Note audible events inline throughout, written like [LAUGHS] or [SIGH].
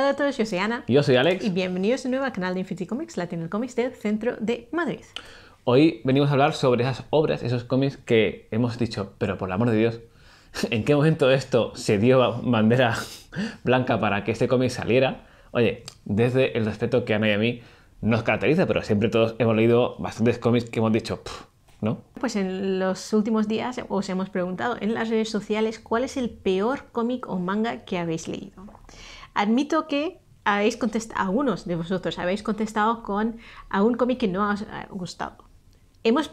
Hola a todos, yo soy Ana. Yo soy Alex. Y bienvenidos de nuevo al canal de Infinity Comics, Latino Comics del centro de Madrid. Hoy venimos a hablar sobre esas obras, esos cómics que hemos dicho, pero por el amor de Dios, [LAUGHS] ¿en qué momento esto se dio bandera blanca para que este cómic saliera? Oye, desde el respeto que Ana y a mí nos caracteriza, pero siempre todos hemos leído bastantes cómics que hemos dicho, ¿no? Pues en los últimos días os hemos preguntado en las redes sociales cuál es el peor cómic o manga que habéis leído. Admito que habéis contestado, algunos de vosotros habéis contestado con algún cómic que no os ha gustado. Hemos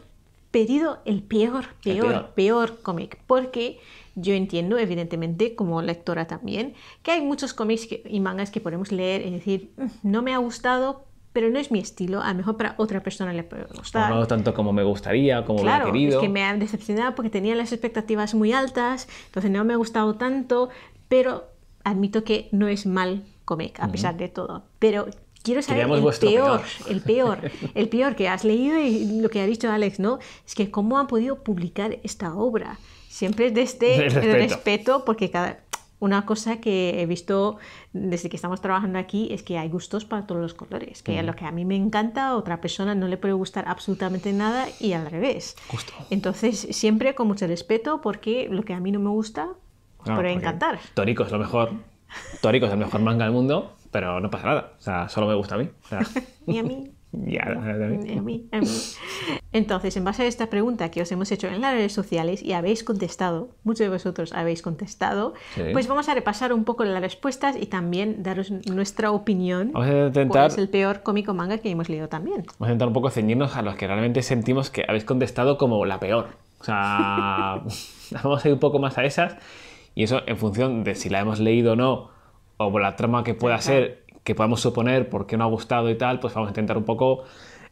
pedido el peor, peor, peor, cómic, porque yo entiendo, evidentemente, como lectora también, que hay muchos cómics y mangas que podemos leer y decir, mm, no me ha gustado, pero no es mi estilo. A lo mejor para otra persona le puede gustar. no tanto como me gustaría, como claro, ha querido. Es que me ha decepcionado porque tenía las expectativas muy altas, entonces no me ha gustado tanto, pero admito que no es mal cómic, a pesar de todo, pero quiero saber el peor, el peor, [LAUGHS] el peor que has leído y lo que ha dicho Alex, ¿no? Es que cómo han podido publicar esta obra. Siempre desde este el respeto, porque cada, una cosa que he visto desde que estamos trabajando aquí es que hay gustos para todos los colores, que lo que a mí me encanta a otra persona no le puede gustar absolutamente nada y al revés. Entonces, siempre con mucho respeto porque lo que a mí no me gusta, Ah, por encantar. Torico es lo mejor. Torico es el mejor manga del mundo, pero no pasa nada. O sea, solo me gusta a mí. O [LAUGHS] y a mí. [LAUGHS] Ya, a mí, a mí. Entonces, en base a esta pregunta que os hemos hecho en las redes sociales y habéis contestado, muchos de vosotros habéis contestado, pues vamos a repasar un poco las respuestas y también daros nuestra opinión. Vamos intentar. Cuál es el peor cómico manga que hemos leído también. Vamos a intentar un poco ceñirnos a los que realmente sentimos que habéis contestado como la peor. O sea, [LAUGHS] vamos a ir un poco más a esas y eso en función de si la hemos leído o no, o por la trama que pueda ser, que podamos suponer por qué no ha gustado y tal, pues vamos a intentar un poco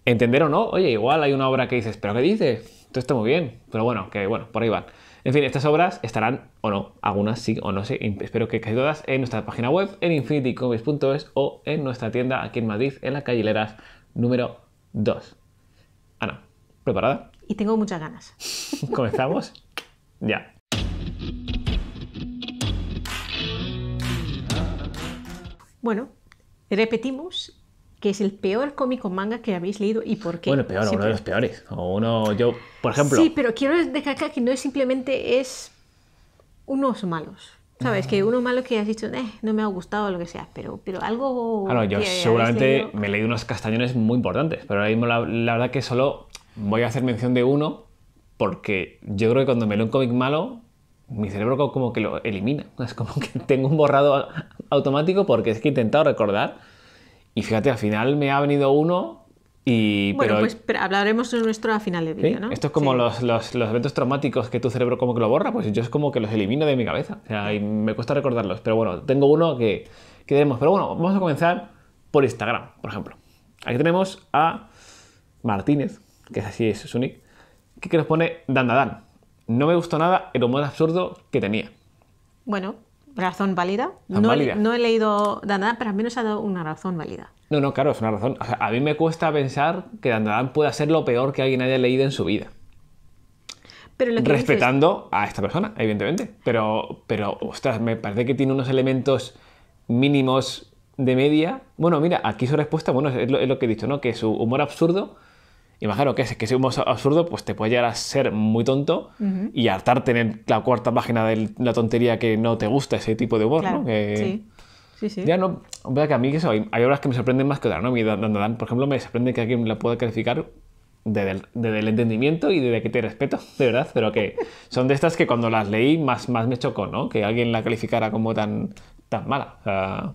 entender o no. Oye, igual hay una obra que dices, pero ¿qué dices? Todo está muy bien. Pero bueno, que bueno, por ahí van. En fin, estas obras estarán, o no, algunas sí o no sé, espero que casi todas, en nuestra página web, en infinitycomics.es o en nuestra tienda aquí en Madrid, en la calle número 2. Ana, ¿preparada? Y tengo muchas ganas. [LAUGHS] ¿Comenzamos? ya. Bueno, repetimos que es el peor cómico manga que habéis leído y por qué. Bueno, peor, uno de los peores. O uno, yo, por ejemplo. Sí, pero quiero destacar que no es simplemente es unos malos. ¿Sabes? Que ah. uno malo que has dicho, eh, no me ha gustado o lo que sea, pero, pero algo. Claro, yo seguramente me he leído unos castañones muy importantes, pero ahora mismo la, la, verdad que solo voy a hacer mención de uno porque yo creo que cuando me leo un cómic malo mi cerebro como que lo elimina. [LAUGHS] Es como que tengo un borrado automático porque es que he intentado recordar. Y fíjate, al final me ha venido uno y... Bueno, pues hablaremos de nuestro a final de vídeo, ¿no? Esto es como los, los, eventos traumáticos que tu cerebro como que lo borra, pues yo es como que los elimino de mi cabeza. O sea, y me cuesta recordarlos. Pero bueno, tengo uno que, que Pero bueno, vamos a comenzar por Instagram, por ejemplo. Aquí tenemos a Martínez, que es así es su nick, que nos pone Dandadan no me gustó nada el humor absurdo que tenía. Bueno, razón válida. No, he leído nada pero al menos ha dado una razón válida. No, no, claro, es una razón. O sea, a mí me cuesta pensar que Danadán pueda ser lo peor que alguien haya leído en su vida. Pero Respetando a esta persona, evidentemente. Pero, pero, ostras, me parece que tiene unos elementos mínimos de media. Bueno, mira, aquí su respuesta, bueno, es lo, es lo que he dicho, ¿no? Que su humor absurdo imagino que, que humor absurdo, pues te puede llegar a ser muy tonto y hartarte en la cuarta página de la tontería que no te gusta ese tipo de humor, ¿no? Sí. Sí, sí. Ya no, verdad que a mí hay, obras que me sorprenden más que otras, ¿no? por ejemplo, me sorprende que alguien la pueda calificar desde el, entendimiento y desde que te respeto, [LAUGHS] de verdad, pero que son de estas que cuando las leí más, más me chocó, ¿no? Que alguien la calificara como tan, tan mala.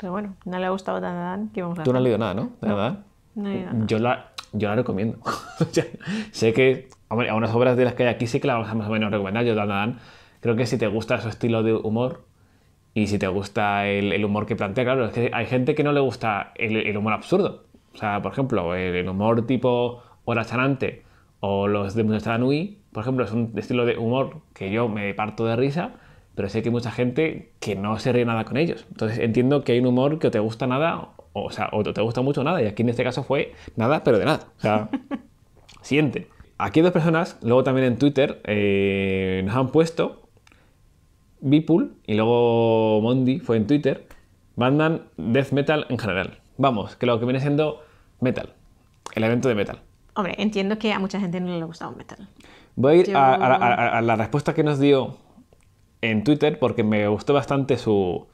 Pero bueno, no le ha gustado Dan que vamos a Tú no has leído nada, ¿no? De No nada. Yo la, yo la recomiendo. [LAUGHS] sé que, hombre, a unas obras de las que hay aquí sí que las vamos a más o menos recomendar. Yo, Dan, creo que si te gusta su estilo de humor y si te gusta el, humor que plantea, claro, es que hay gente que no le gusta el, humor absurdo. O sea, por ejemplo, el, humor tipo Hora Chanante o los de Muestra Nui, por ejemplo, es un estilo de humor que yo me parto de risa, pero sé que hay mucha gente que no se ríe nada con ellos. Entonces entiendo que hay un humor que te gusta nada o, sea, o te gusta mucho nada, y aquí en este caso fue nada, pero de nada. O sea, [LAUGHS] siguiente. Aquí dos personas, luego también en Twitter, eh, nos han puesto Bipul, y luego Mondi fue en Twitter, mandan death metal en general. Vamos, que lo que viene siendo metal, el evento de metal. Hombre, entiendo que a mucha gente no le gustaba metal. Voy a ir a la respuesta que nos dio en Twitter porque me gustó bastante su,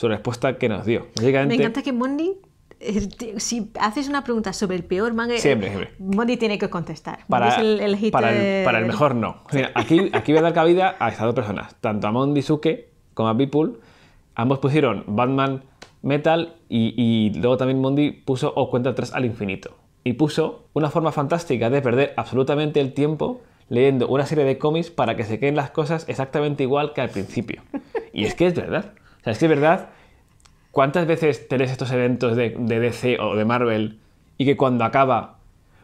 su respuesta que nos dio. Me encanta que Mondi eh, si haces una pregunta sobre el peor manga, siempre, eh, Mondi tiene que contestar. Para, el, para, mejor, no. aquí, aquí voy a dar cabida a estas dos personas, tanto a Mondi Suke como a Beeple... Ambos pusieron Batman Metal y, luego también Mondi puso O cuenta Atrás al infinito. Y puso una forma fantástica de perder absolutamente el tiempo leyendo una serie de cómics para que se queden las cosas exactamente igual que al principio. Y es que es verdad. O es que es verdad, ¿cuántas veces tenés estos eventos de, DC o de Marvel y que cuando acaba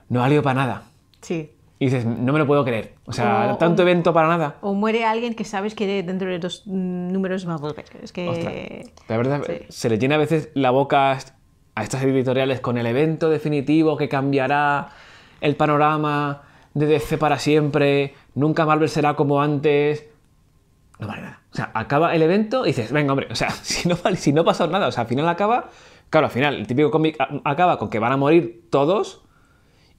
no ha para nada? Sí. Y dices, no me lo puedo creer. O sea, tanto evento para nada. O muere alguien que sabes que dentro de los números va la verdad, se le llena a veces la boca a estas editoriales con el evento definitivo que cambiará el panorama de DC para siempre, nunca Marvel será como antes, no vale nada. O sea, acaba el evento y dices, venga, hombre, o sea, [LAUGHS] si no, si no ha nada, o sea, al final acaba, claro, al final el típico cómic acaba con que van a morir todos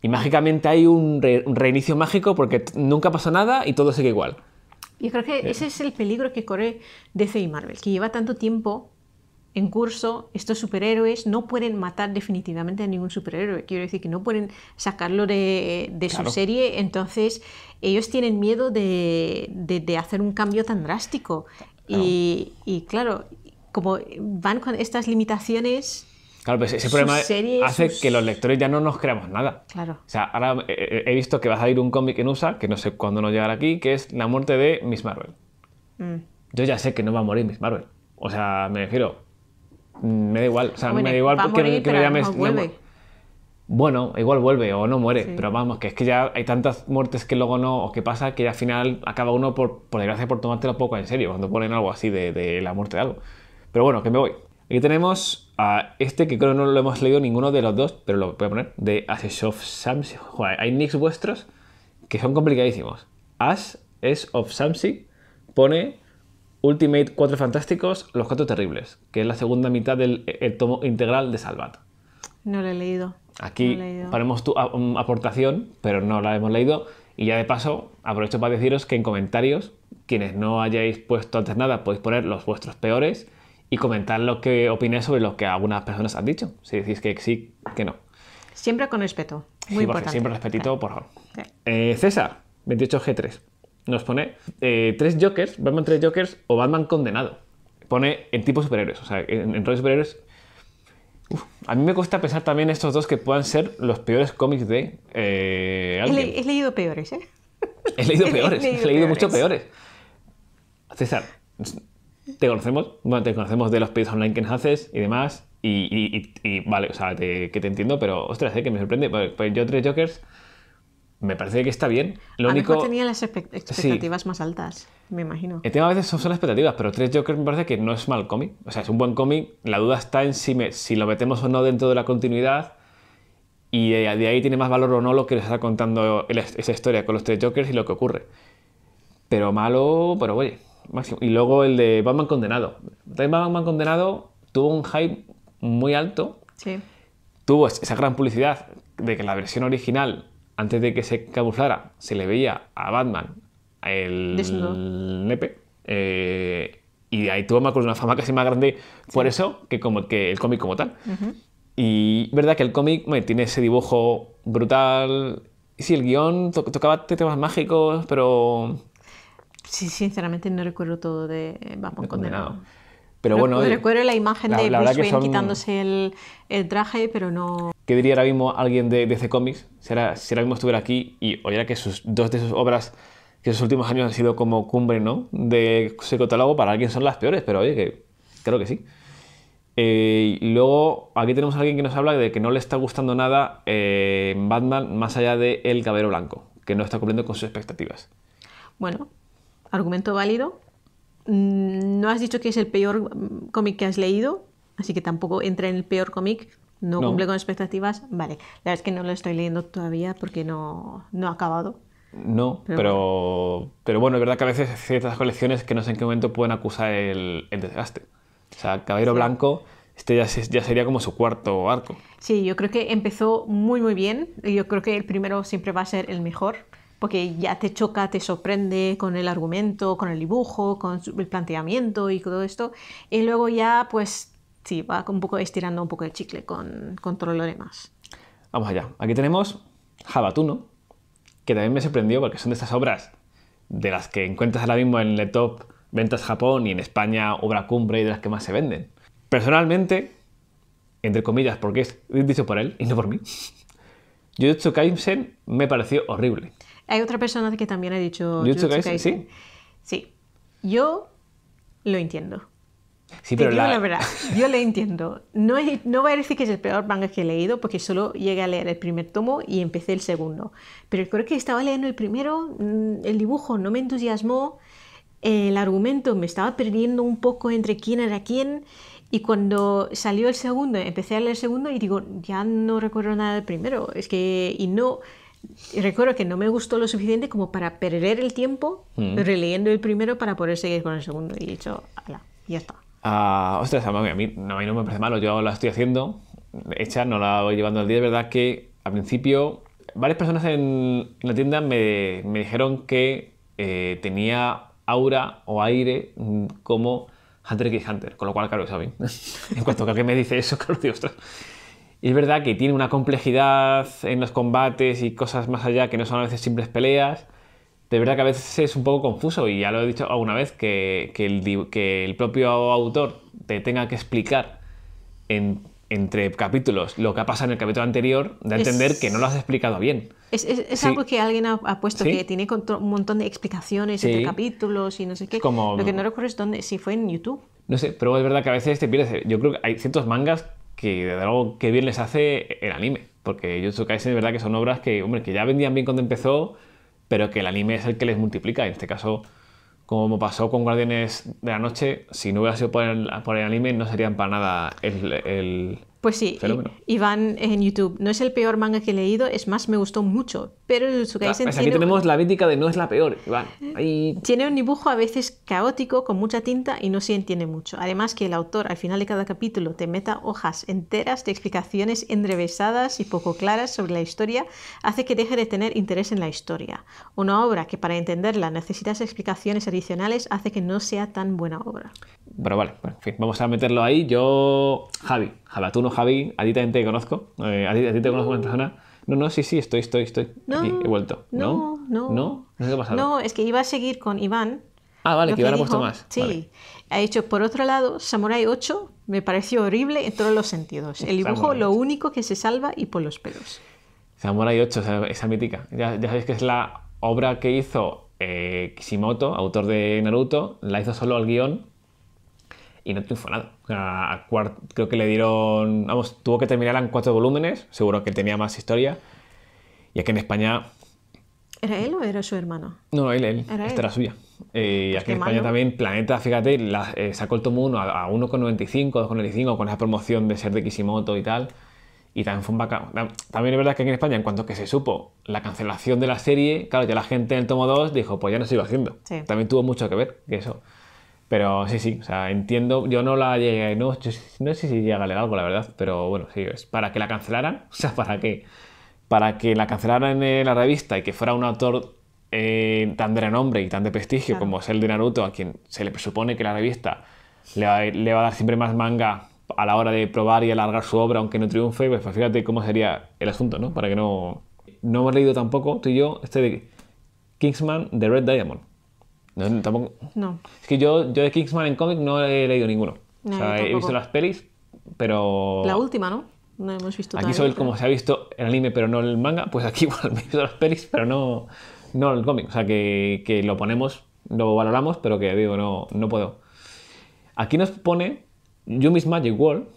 y mágicamente hay un, reinicio mágico porque nunca pasó nada y todo sigue igual. Yo creo que eh. ese es el peligro que corre DC y Marvel, que lleva tanto tiempo en curso, estos superhéroes no pueden matar definitivamente a ningún superhéroe. Quiero decir que no pueden sacarlo de, su serie, entonces ellos tienen miedo de, hacer un cambio tan drástico. Y, claro, como van con estas limitaciones, Claro, pues ese problema hace que los lectores ya no nos creamos nada. Claro. O sea, ahora he visto que va a salir un cómic en USA, que no sé cuándo nos llegará aquí, que es la muerte de Miss Marvel. Mm. Yo ya sé que no va a morir Miss Marvel. O sea, me refiero. Mm, me da igual. O sea, me da igual porque, morir, me bueno, igual vuelve o no muere, pero vamos, que es que ya hay tantas muertes que luego no, o que pasa, que al final acaba uno, por, por desgracia, por tomártelo poco en serio, cuando ponen algo así de, la muerte de algo. Pero bueno, que me voy. Aquí tenemos a este, que creo no lo hemos leído ninguno de los dos, pero lo voy a poner, de Ashes of Samsung, hay nicks vuestros que son complicadísimos. Ash es of Samsung pone Ultimate Cuatro Fantásticos, Los Cuatro Terribles, que es la segunda mitad del tomo integral de Salvat. No lo he leído. Aquí ponemos tu mm, aportación, pero no la hemos leído. Y ya de paso, aprovecho para deciros que en comentarios, quienes no hayáis puesto antes nada, podéis poner los vuestros peores y comentar lo que opinéis sobre lo que algunas personas han dicho. Si decís que sí, que no. Siempre con respeto. Muy importante. Siempre respetito, por favor. Eh, César, 28G3, nos pone eh, tres Jokers, Batman tres Jokers o Batman condenado. Pone en tipo superhéroes, o sea, en, en roles superhéroes a mí me cuesta pensar también estos dos que puedan ser los peores cómics de eh, alguien. He, leído peores, ¿eh? He leído [LAUGHS] peores, he leído, mucho peores. César, te conocemos, te conocemos de los pedidos online que nos haces y demás, y, vale, o sea, que te entiendo, pero ostras, eh, que me sorprende. Pues, pues yo tres Jokers me parece que está bien. Lo único... tenía las expectativas más altas, me imagino. El tema a veces son las expectativas, pero Tres Jokers me parece que no es mal cómic. O sea, es un buen cómic. La duda está en si, si lo metemos o no dentro de la continuidad y eh, de, ahí tiene más valor o no lo que les está contando esa historia con los Tres Jokers y lo que ocurre. Pero malo, pero oye, Y luego el de Batman Condenado. Batman Condenado tuvo un hype muy alto. Sí. Tuvo esa gran publicidad de que la versión original antes de que se camuflara, se le veía a Batman el nepe. Eh, y ahí tuvo con una fama casi más grande por eso que como que el cómic como tal. Y verdad que el cómic tiene ese dibujo brutal. Y sí, el guión tocaba temas mágicos, pero. Sí, sinceramente no recuerdo todo de Batman eh, condenado. Pero bueno, recuerdo la imagen de Bruce Wayne quitándose el, traje, pero no. ¿Qué diría ahora mismo alguien de DC Comics si ahora, mismo estuviera aquí y oyera que sus, dos de sus obras que sus últimos años han sido como cumbre ¿no? de su para alguien son las peores, pero oye, que creo que sí. Eh, y luego aquí tenemos a alguien que nos habla de que no le está gustando nada eh, Batman más allá de El Caballero Blanco, que no está cumpliendo con sus expectativas. Bueno, argumento válido. Mm, no has dicho que es el peor mm, cómic que has leído, así que tampoco entra en el peor cómic no, cumple con expectativas, vale. La verdad es que no lo estoy leyendo todavía porque no, no ha acabado. No, pero, pero, bueno, es verdad que a veces ciertas colecciones que no sé en qué momento pueden acusar el, desgaste. O sea, Caballero Blanco, este ya, ya, sería como su cuarto arco. Sí, yo creo que empezó muy, muy bien. Yo creo que el primero siempre va a ser el mejor, porque ya te choca, te sorprende con el argumento, con el dibujo, con el planteamiento y todo esto. Y luego ya, pues sí, va un poco estirando un poco el chicle con, con todo lo demás. Vamos allá. Aquí tenemos Jabatuno, que también me sorprendió porque son de estas obras de las que encuentras ahora mismo en el top ventas Japón y en España obra cumbre y de las que más se venden. Personalmente, entre comillas, porque es dicho por él y no por mí, Jujutsu Kaisen me pareció horrible. Hay otra persona que también ha dicho Jujutsu Kaisen, ¿sí? Sí. Yo lo entiendo. Sí, pero la... verdad, yo le entiendo. No, no voy a decir que es el peor manga que he leído, porque solo llegué a leer el primer tomo y empecé el segundo. Pero creo que estaba leyendo el primero, mm, el dibujo no me entusiasmó, el argumento me estaba perdiendo un poco entre quién era quién. Y cuando salió el segundo, empecé a leer el segundo y digo, ya no recuerdo nada del primero. Es que, y no, recuerdo que no me gustó lo suficiente como para perder el tiempo mm. releyendo el primero para poder seguir con el segundo. Y he dicho, ya está ostras, a mí, no, me parece malo, yo la estoy haciendo, hecha, no la voy llevando al día. Es verdad que al principio varias personas en, la tienda me, dijeron que eh, tenía aura o aire mm, como Hunter x Hunter, con lo cual, claro, sabes. [LAUGHS] en cuanto a que me dice eso, [LAUGHS] claro, Y es verdad que tiene una complejidad en los combates y cosas más allá que no son a veces simples peleas de verdad que a veces es un poco confuso y ya lo he dicho alguna vez, que, que, el, que el, propio autor te tenga que explicar entre capítulos lo que ha pasado en el capítulo anterior, de entender que no lo has explicado bien. Es, algo que alguien ha, puesto, que tiene un montón de explicaciones entre capítulos y no sé qué. lo que no recuerdo es dónde, si fue en YouTube. No sé, pero es verdad que a veces te pierdes. Yo creo que hay ciertos mangas que de algo que bien les hace el anime. Porque yo Kaisen, de verdad que son obras que, hombre, que ya vendían bien cuando empezó, pero que el anime es el que les multiplica. en este caso, como pasó con Guardianes de la Noche, si no hubiera sido por el, anime, no serían para nada el, pues sí, Iván en YouTube, no es el peor manga que he leído, es más, me gustó mucho, pero el pues Aquí tenemos la mítica de no es la peor, Tiene un dibujo a veces caótico, con mucha tinta y no se entiende mucho. Además que el autor al final de cada capítulo te meta hojas enteras de explicaciones enrevesadas y poco claras sobre la historia, hace que deje de tener interés en la historia. Una obra que para entenderla necesitas explicaciones adicionales hace que no sea tan buena obra. Pero vale, en fin, vamos a meterlo ahí. Yo, Javi, Javi, tú no Javi, a ti también te conozco, eh, a, ti, te conozco en persona. No, no, sí, sí, estoy, estoy, estoy. he vuelto. No, no. No, no, es que iba a seguir con Iván. Ah, vale, que Iván ha puesto más. Sí, ha dicho, por otro lado, Samurai 8 me pareció horrible en todos los sentidos. El dibujo, lo único que se salva y por los pelos. Samurai 8, esa mítica. Ya, sabéis que es la obra que hizo eh, Kishimoto, autor de Naruto, la hizo solo al guión y no triunfó nada. creo que le dieron, vamos, tuvo que terminar en cuatro volúmenes, seguro que tenía más historia, Y que en España... ¿Era él o era su hermano? No, él, él, ¿Era esta era suya. Eh, y pues aquí en España también, Planeta, fíjate, sacó el tomo 1 a, 1,95, 2,95 con esa promoción de ser de Kishimoto y tal. Y también fue un bacán. También es verdad que aquí en España, en cuanto que se supo la cancelación de la serie, claro, ya la gente en el tomo 2 dijo, pues ya no sigo haciendo. También tuvo mucho que ver que eso. Pero sí, sí, o sea, entiendo, yo no la llegué, no, sé si llega a leer algo, la verdad, pero bueno, sí, es para que la cancelaran, [LAUGHS] o sea, para que, para que la cancelaran en la revista y que fuera un autor eh, tan de renombre y tan de prestigio como es el de Naruto, a quien se le presupone que la revista le va, le va, a dar siempre más manga a la hora de probar y alargar su obra, aunque no triunfe, pues, pues fíjate cómo sería el asunto, ¿no? Para que no... No hemos leído tampoco, tú y yo, este de Kingsman The Red Diamond. No, tampoco. Es que yo, yo de Kingsman en cómic no he leído ninguno. he visto las pelis, pero. La última, ¿no? No hemos visto Aquí soy como se ha visto el anime, pero no el manga, pues aquí [LAUGHS] igual me he visto las pelis, pero no, no el cómic. O sea, que, lo ponemos, lo valoramos, pero que digo, no, no puedo. Aquí nos pone Yumi's Magic Wall,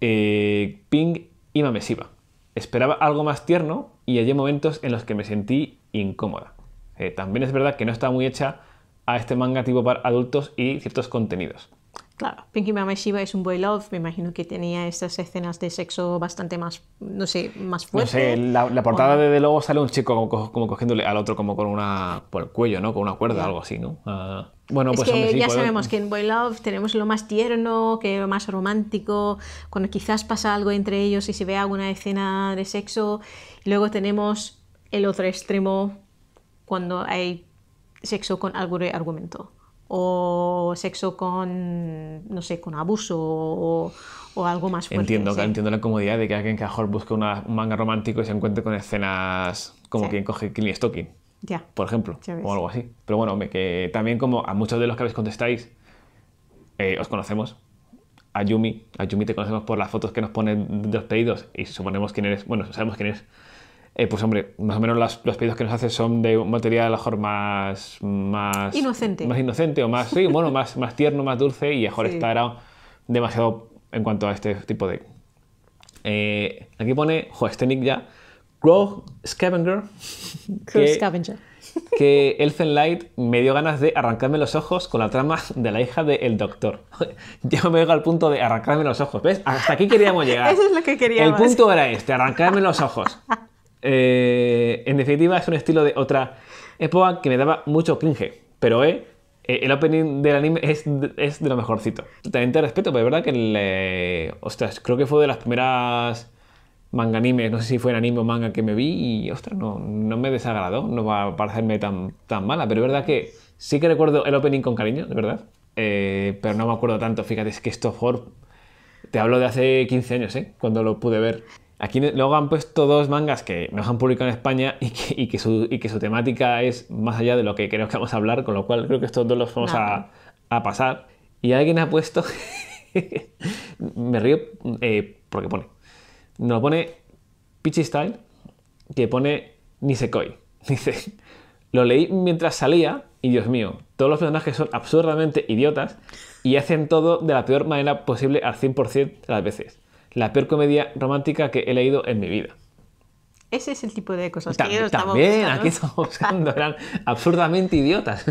eh, Ping y Mamesiva. Esperaba algo más tierno y hallé momentos en los que me sentí incómoda. Eh, también es verdad que no está muy hecha a este manga tipo para adultos y ciertos contenidos. Claro, Pinky Mama Shiva es un boy love, me imagino que tenía estas escenas de sexo bastante más, no sé, más fuerte. No sé, la, la portada de, luego sale un chico como, cogiéndole al otro como con una, por el cuello, ¿no? Con una cuerda, algo así, ¿no? Ah, bueno, pues ya sabemos que en boy love tenemos lo más tierno, que lo más romántico, cuando quizás pasa algo entre ellos y se ve alguna escena de sexo, luego tenemos el otro extremo cuando hay sexo con algo de argumento o sexo con, no sé, con abuso o, algo más fuerte. Entiendo, entiendo la comodidad de que alguien que a mejor busque un manga romántico y se encuentre con escenas como quien coge Killing Stalking, ya. por ejemplo, o algo así. Pero bueno, que también como a muchos de los que habéis contestáis, eh, os conocemos. A Yumi, a Yumi te conocemos por las fotos que nos ponen de los pedidos y suponemos quién eres, bueno, sabemos quién eres. Eh, pues hombre, más o menos los pedidos que nos hace son de un material a lo mejor más, más... Inocente. Más inocente o más, sí, bueno, más, más tierno, más dulce y mejor demasiado en cuanto a este tipo de... Eh, aquí pone, jo, este nick ya, Crow Scavenger. [LAUGHS] Scavenger. [LAUGHS] Que Elfen Light me dio ganas de arrancarme los ojos con la trama de la hija del doctor. Yo me llego al punto de arrancarme los ojos. ¿Ves? Hasta aquí queríamos llegar. [LAUGHS] Eso es lo que queríamos. El punto era este, arrancarme los ojos. Eh, en definitiva, es un estilo de otra época que me daba mucho cringe. Pero eh, eh, el opening del anime es, de lo mejorcito. También te respeto, pero es verdad que el, ostras, creo que fue de las primeras manga anime, no sé si fue el anime o manga que me vi y ostras, no, no me desagradó, no va a parecerme tan, tan mala, pero es verdad que sí que recuerdo el opening con cariño, de verdad, pero no me acuerdo tanto, fíjate, es que esto for te hablo de hace 15 años, ¿eh? cuando lo pude ver. Aquí luego han puesto dos mangas que nos han publicado en España y que, su, temática es más allá de lo que creo que vamos a hablar, con lo cual creo que estos dos los vamos a, pasar. Y alguien ha puesto, [LAUGHS] me río eh, porque pone, nos pone Pitchy Style, que pone Nisekoi. [LAUGHS] Dice, lo leí mientras salía y Dios mío, todos los personajes son absurdamente idiotas y hacen todo de la peor manera posible al 100% de las veces la peor comedia romántica que he leído en mi vida. Ese es el tipo de cosas que yo También, buscando. aquí estamos buscando, eran absurdamente idiotas.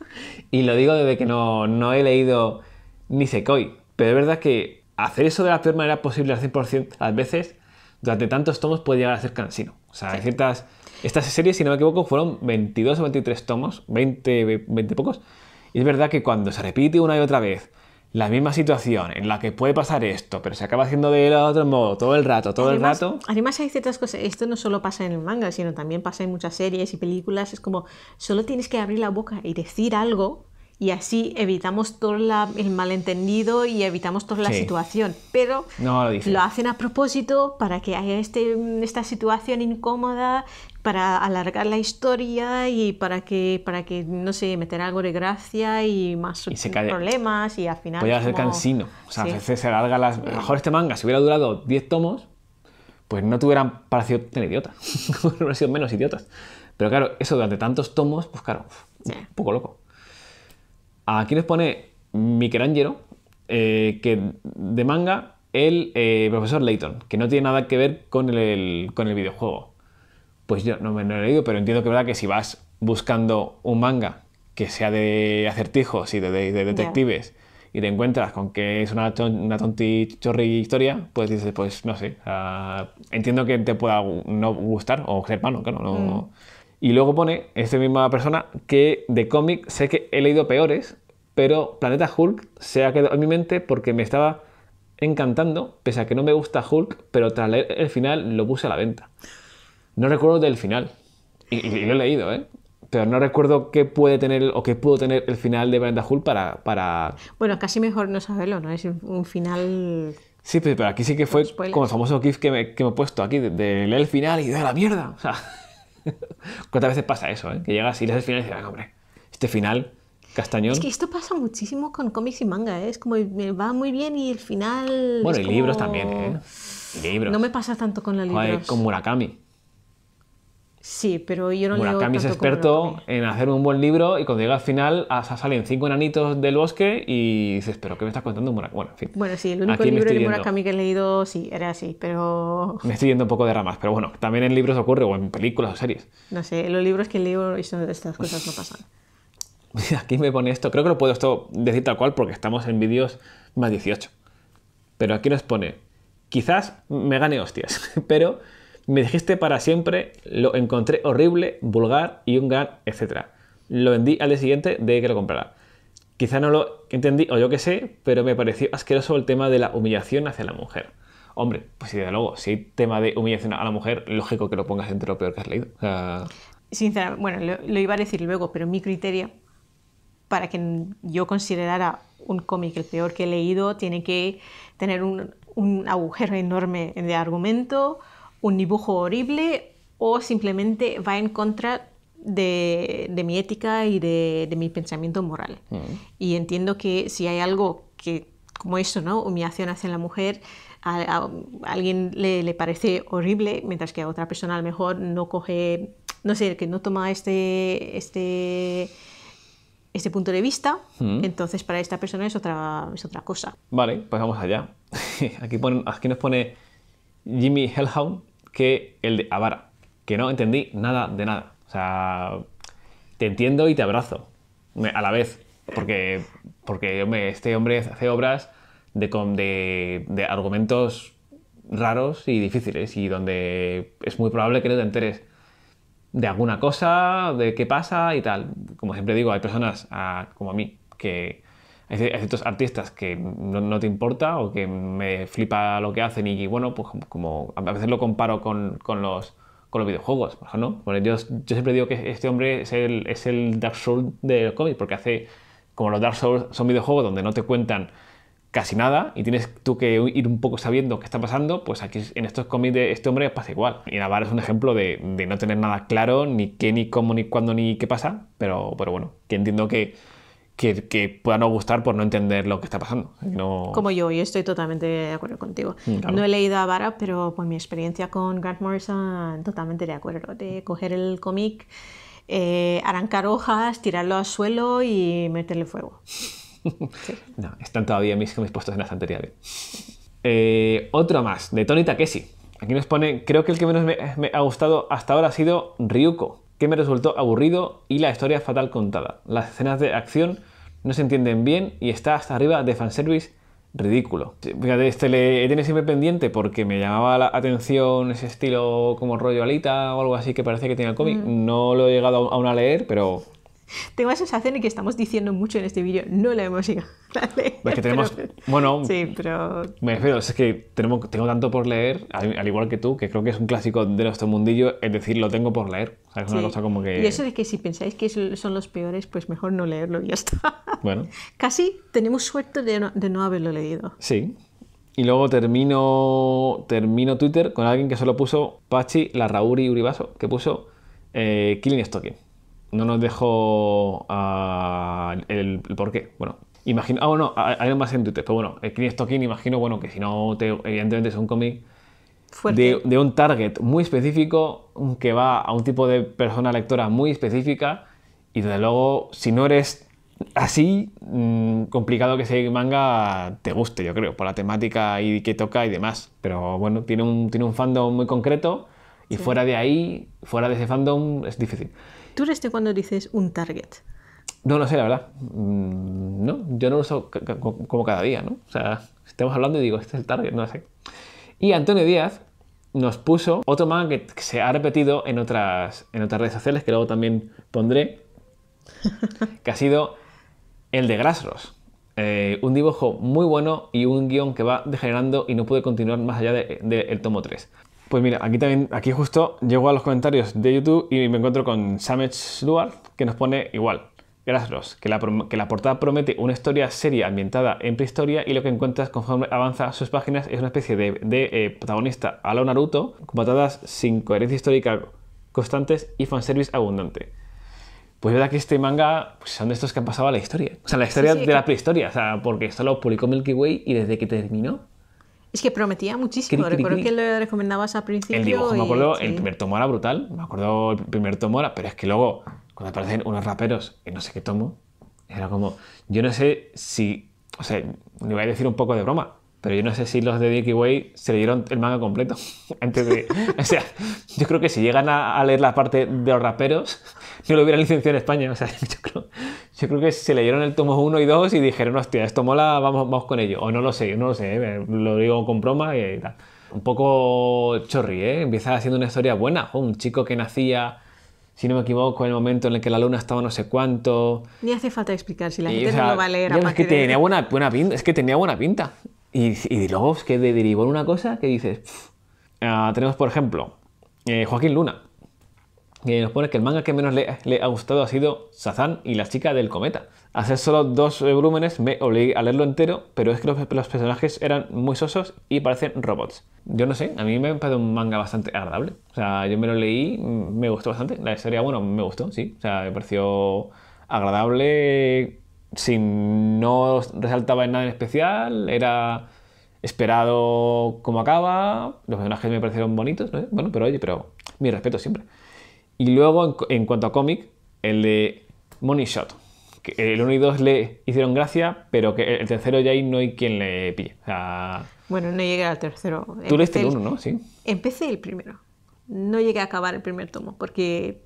[LAUGHS] y lo digo desde que no, no he leído ni Secoy. Pero es verdad que hacer eso de la peor manera posible al 100% a veces, durante tantos tomos puede llegar a ser cansino. O sea, ciertas... Estas series, si no me equivoco, fueron 22 o 23 tomos, 20, 20 pocos. Y es verdad que cuando se repite una y otra vez, la misma situación en la que puede pasar esto, pero se acaba haciendo de otro modo todo el rato, todo el rato. Además hay ciertas cosas, esto no solo pasa en el manga, sino también pasa en muchas series y películas, es como solo tienes que abrir la boca y decir algo y así evitamos todo el malentendido y evitamos toda la situación, pero no lo, hacen a propósito para que haya este, esta situación incómoda para alargar la historia y para que, para que no sé, meter algo de gracia y más y problemas y al final... Podría ser cansino. O sea, a veces se alarga las... mejor este manga, si hubiera durado 10 tomos, pues no te hubieran parecido tan idiota. [LAUGHS] hubieran sido menos idiotas. Pero claro, eso durante tantos tomos, pues claro, un poco loco. Aquí nos pone Michelangelo, eh, que de manga, el eh, profesor Layton, que no tiene nada que ver con con el videojuego pues yo no me lo he leído, pero entiendo que verdad que si vas buscando un manga que sea de acertijos y de, detectives y te encuentras con que es una, una chorri historia, pues dices, pues no sé, ah, entiendo que te pueda no gustar o ser malo. no. Mm. Y luego pone, esta misma persona, que de cómic sé que he leído peores, pero Planeta Hulk se ha quedado en mi mente porque me estaba encantando, pese a que no me gusta Hulk, pero tras leer el final lo puse a la venta. No recuerdo del final. Y, lo he leído, ¿eh? Pero no recuerdo qué puede tener o qué pudo tener el final de Brenda Hull para, para. Bueno, casi mejor no saberlo, ¿no? Es un final. Sí, pero aquí sí que fue como el famoso GIF que me, he puesto aquí, de, leer el final y de la mierda. O sea, [LAUGHS] ¿cuántas veces pasa eso, eh? Que llegas y lees el final y dices, ah, hombre, este final, castañón. Es que esto pasa muchísimo con cómics y manga, ¿eh? Es como, me va muy bien y el final. Bueno, y libros también, ¿eh? Libros. No me pasa tanto con la libros. con Murakami. Sí, pero yo no Bueno, leo Camis es experto en hacer un buen libro y cuando llega al final ah, salen cinco enanitos del bosque y dices, pero ¿qué me estás contando, Murakami? Bueno, en fin. Bueno, sí, el único libro de Murakami que he leído, sí, era así, pero... Me estoy yendo un poco de ramas, pero bueno, también en libros ocurre o en películas o series. No sé, los libros que leo estas cosas no pasan. [LAUGHS] Aquí me pone esto, creo que lo puedo decir tal cual porque estamos en vídeos más 18. Pero aquí nos pone, quizás me gane hostias, [LAUGHS] pero me dijiste para siempre, lo encontré horrible, vulgar y un gran, etc. Lo vendí al día siguiente de que lo comprara. Quizá no lo entendí, o yo qué sé, pero me pareció asqueroso el tema de la humillación hacia la mujer. Hombre, pues desde luego, si hay tema de humillación a la mujer, lógico que lo pongas entre lo peor que has leído. Sinceramente, bueno, lo, iba a decir luego, pero mi criterio para que yo considerara un cómic el peor que he leído, tiene que tener un, un agujero enorme de argumento, un dibujo horrible o simplemente va en contra de, mi ética y de, mi pensamiento moral. Mm. Y entiendo que si hay algo que, como eso, ¿no? Humillación hacia la mujer, a, alguien le, parece horrible, mientras que a otra persona a lo mejor no coge, no sé, que no toma este, este, este punto de vista, mm. entonces para esta persona es otra, es otra cosa. Vale, pues vamos allá. [LAUGHS] aquí, aquí nos pone Jimmy Hellhound que el de Avara, ah, que no entendí nada de nada. O sea, te entiendo y te abrazo a la vez, porque, porque este hombre hace obras de, de, de argumentos raros y difíciles y donde es muy probable que no te enteres de alguna cosa, de qué pasa y tal. Como siempre digo, hay personas ah, como a mí que hay ciertos artistas que no, te importa o que me flipa lo que hacen y, bueno, pues como a veces lo comparo con, con los con los videojuegos, por ejemplo. ¿no? Bueno, yo, yo, siempre digo que este hombre es el, es el Dark Souls del cómic, porque hace, como los Dark Souls son videojuegos donde no te cuentan casi nada y tienes tú que ir un poco sabiendo qué está pasando, pues aquí en estos cómics de este hombre pasa igual. Y Navarro es un ejemplo de, de, no tener nada claro, ni qué, ni cómo, ni cuándo, ni qué pasa, pero, pero bueno, que entiendo que que, pueda no gustar por no entender lo que está pasando. Como yo, yo estoy totalmente de acuerdo contigo. Mm, no he leído a Vara, pero por mi experiencia con Grant Morrison, totalmente de acuerdo. De coger el cómic, eh, arrancar hojas, tirarlo al suelo y meterle fuego. [LAUGHS] No, están todavía mis cómics puestos en la anteriores eh, otro más, de Tony Takeshi. Aquí nos pone, creo que el que menos me, me ha gustado hasta ahora ha sido Ryuko que me resultó aburrido y la historia fatal contada. Las escenas de acción no se entienden bien y está hasta arriba de fanservice ridículo. Fíjate, este le tiene siempre pendiente porque me llamaba la atención ese estilo como rollo alita o algo así que parece que tiene el cómic. No lo he llegado a, aún a leer, pero tengo la sensación de que estamos diciendo mucho en este vídeo. No la hemos llegado a Es que tenemos. bueno. Sí, pero. Me refiero, es que tenemos, tengo tanto por leer, al, igual que tú, que creo que es un clásico de nuestro mundillo, es decir, lo tengo por leer. Y eso es que si pensáis que son los peores, pues mejor no leerlo y ya está. Bueno. [LAUGHS] Casi tenemos suerte de no, haberlo leído. Sí. Y luego termino, termino Twitter con alguien que solo puso Pachi Larrauri Uribaso, que puso eh, Killing Stocking no nos dejo ah, el, el porqué. Bueno, imagino. Ah, bueno, hay más en Twitter, pero bueno, eh, Clean Stocking, imagino, bueno, que si no, te, evidentemente es un cómic. De, de, un target muy específico que va a un tipo de persona lectora muy específica y desde luego si no eres así mm, complicado que ese manga te guste yo creo por la temática y que toca y demás pero bueno tiene un, tiene un fandom muy concreto y fuera de ahí, fuera de ese fandom, es difícil. ¿Tú de cuando dices un target? No, no sé, la verdad. Mm, no, yo no lo uso como cada día, ¿no? O sea, estamos hablando y digo, este es el target, no sé. Y Antonio Díaz nos puso otro manga que, se ha repetido en otras, en otras redes sociales, que luego también pondré, [LAUGHS] que ha sido el de Grassros, eh, un dibujo muy bueno y un guión que va degenerando y no pude continuar más allá del de, tomo 3. Pues mira, aquí también, aquí justo llego a los comentarios de YouTube y me encuentro con Samet Duar, que nos pone igual. Gracias, que la, que la portada promete una historia seria ambientada en prehistoria y lo que encuentras conforme avanza sus páginas es una especie de, eh, protagonista a lo Naruto, con patadas sin coherencia histórica constantes y fanservice abundante. Pues verdad que este manga pues, son de estos que han pasado a la historia. O sea, la historia de la prehistoria. O sea, porque esto lo publicó Milky Way y desde que terminó es que prometía muchísimo. Recuerdo que le recomendabas al principio. El dibujo, me acuerdo, el primer tomo era brutal. Me acuerdo el primer tomo era, pero es que luego, cuando aparecen unos raperos en no sé qué tomo, era como. Yo no sé si. O sea, le voy a decir un poco de broma, pero yo no sé si los de Dicky Way se leyeron el manga completo. [LAUGHS] Antes de, o sea, yo creo que si llegan a, leer la parte de los raperos, [LAUGHS] yo lo hubiera licenciado en España. O sea, [LAUGHS] yo creo, que se leyeron el tomo 1 y 2 y dijeron, hostia, esto mola, vamos, vamos con ello. O no lo sé, no lo sé, eh, lo digo con broma y tal. Un poco chorri, ¿eh? Empieza haciendo una historia buena. Oh, un chico que nacía si no me equivoco, en el momento en el que la luna estaba no sé cuánto. Ni hace falta explicar si la gente no lo va a leer. es que tenía buena, buena pinta, es que tenía buena pinta. Y, luego es que derivó en una cosa que dices. Ah, tenemos, por ejemplo, eh, Joaquín Luna, que nos pone que el manga que menos le, ha gustado ha sido Sazán y la chica del cometa. Hacer solo dos volúmenes me obligué a leerlo entero, pero es que los, personajes eran muy sosos y parecen robots. Yo no sé, a mí me parece un manga bastante agradable. O sea, yo me lo leí, me gustó bastante. La historia, bueno, me gustó, sí. O sea, me pareció agradable, si no resaltaba en nada en especial, era esperado como acaba, los personajes me parecieron bonitos, ¿no? bueno, pero oye, pero mi respeto siempre. Y luego, en, cuanto a cómic, el de Money Shot. Que el uno y dos le hicieron gracia, pero que el tercero ya ahí no hay quien le pille. bueno, no llegué al tercero. Tú leíste el ¿no? Sí. Empecé el primero. No llegué a acabar el primer tomo, porque